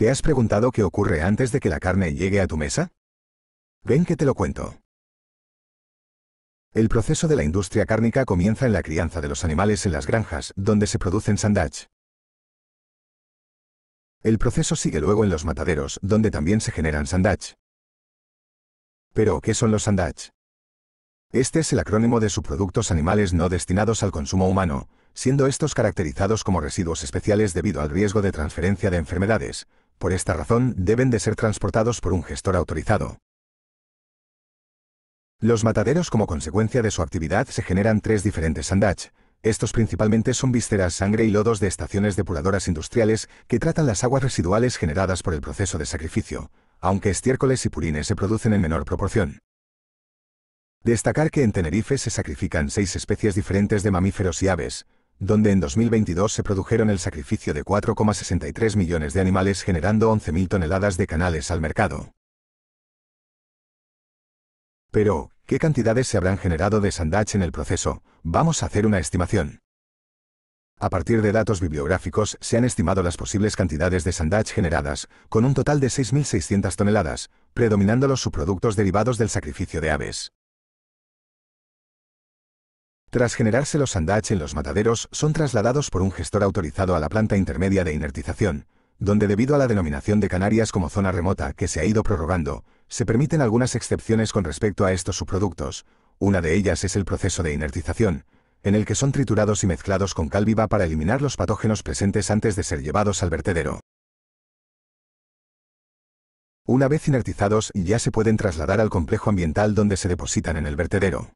¿Te has preguntado qué ocurre antes de que la carne llegue a tu mesa? Ven que te lo cuento. El proceso de la industria cárnica comienza en la crianza de los animales en las granjas, donde se producen sandach. El proceso sigue luego en los mataderos, donde también se generan sandach. Pero, ¿qué son los sandach? Este es el acrónimo de subproductos animales no destinados al consumo humano, siendo estos caracterizados como residuos especiales debido al riesgo de transferencia de enfermedades, por esta razón, deben de ser transportados por un gestor autorizado. Los mataderos como consecuencia de su actividad se generan tres diferentes sandach. Estos principalmente son vísceras, sangre y lodos de estaciones depuradoras industriales que tratan las aguas residuales generadas por el proceso de sacrificio, aunque estiércoles y purines se producen en menor proporción. Destacar que en Tenerife se sacrifican seis especies diferentes de mamíferos y aves, donde en 2022 se produjeron el sacrificio de 4,63 millones de animales generando 11.000 toneladas de canales al mercado. Pero, ¿qué cantidades se habrán generado de Sandach en el proceso? Vamos a hacer una estimación. A partir de datos bibliográficos se han estimado las posibles cantidades de Sandach generadas, con un total de 6.600 toneladas, predominando los subproductos derivados del sacrificio de aves. Tras generarse los sandach en los mataderos, son trasladados por un gestor autorizado a la planta intermedia de inertización, donde debido a la denominación de Canarias como zona remota que se ha ido prorrogando, se permiten algunas excepciones con respecto a estos subproductos. Una de ellas es el proceso de inertización, en el que son triturados y mezclados con cal viva para eliminar los patógenos presentes antes de ser llevados al vertedero. Una vez inertizados, ya se pueden trasladar al complejo ambiental donde se depositan en el vertedero.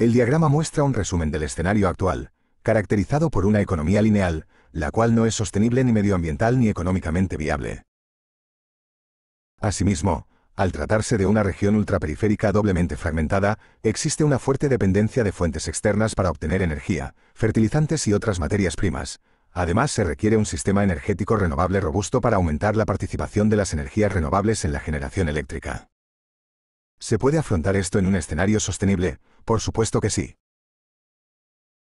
El diagrama muestra un resumen del escenario actual, caracterizado por una economía lineal, la cual no es sostenible ni medioambiental ni económicamente viable. Asimismo, al tratarse de una región ultraperiférica doblemente fragmentada, existe una fuerte dependencia de fuentes externas para obtener energía, fertilizantes y otras materias primas. Además, se requiere un sistema energético renovable robusto para aumentar la participación de las energías renovables en la generación eléctrica. ¿Se puede afrontar esto en un escenario sostenible? Por supuesto que sí.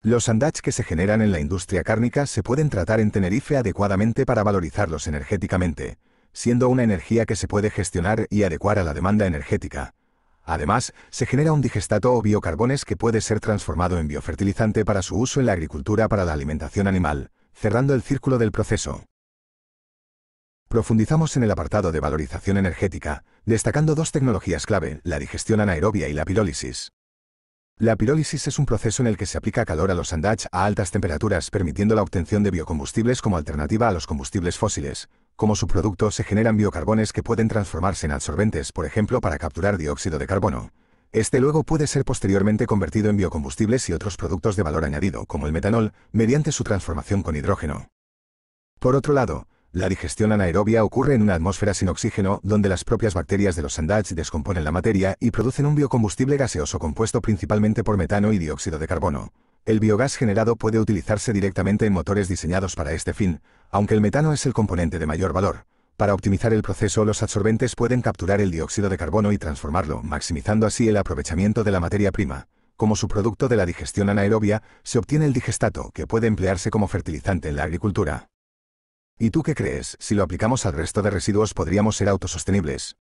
Los sandach que se generan en la industria cárnica se pueden tratar en Tenerife adecuadamente para valorizarlos energéticamente, siendo una energía que se puede gestionar y adecuar a la demanda energética. Además, se genera un digestato o biocarbones que puede ser transformado en biofertilizante para su uso en la agricultura para la alimentación animal, cerrando el círculo del proceso. Profundizamos en el apartado de valorización energética, destacando dos tecnologías clave, la digestión anaerobia y la pirólisis. La pirólisis es un proceso en el que se aplica calor a los sandach a altas temperaturas permitiendo la obtención de biocombustibles como alternativa a los combustibles fósiles. Como subproducto se generan biocarbones que pueden transformarse en adsorbentes, por ejemplo para capturar dióxido de carbono. Este luego puede ser posteriormente convertido en biocombustibles y otros productos de valor añadido, como el metanol, mediante su transformación con hidrógeno. Por otro lado, la digestión anaerobia ocurre en una atmósfera sin oxígeno, donde las propias bacterias de los sandals descomponen la materia y producen un biocombustible gaseoso compuesto principalmente por metano y dióxido de carbono. El biogás generado puede utilizarse directamente en motores diseñados para este fin, aunque el metano es el componente de mayor valor. Para optimizar el proceso, los absorbentes pueden capturar el dióxido de carbono y transformarlo, maximizando así el aprovechamiento de la materia prima. Como subproducto de la digestión anaerobia, se obtiene el digestato, que puede emplearse como fertilizante en la agricultura. ¿Y tú qué crees? Si lo aplicamos al resto de residuos podríamos ser autosostenibles.